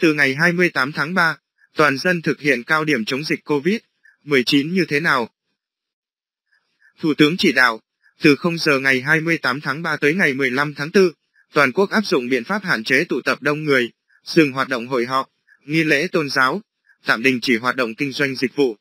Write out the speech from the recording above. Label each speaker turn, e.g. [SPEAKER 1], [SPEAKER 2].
[SPEAKER 1] Từ ngày 28 tháng 3, toàn dân thực hiện cao điểm chống dịch COVID-19 như thế nào? Thủ tướng chỉ đạo, từ 0 giờ ngày 28 tháng 3 tới ngày 15 tháng 4, toàn quốc áp dụng biện pháp hạn chế tụ tập đông người, dừng hoạt động hội họp, nghi lễ tôn giáo, tạm đình chỉ hoạt động kinh doanh dịch vụ.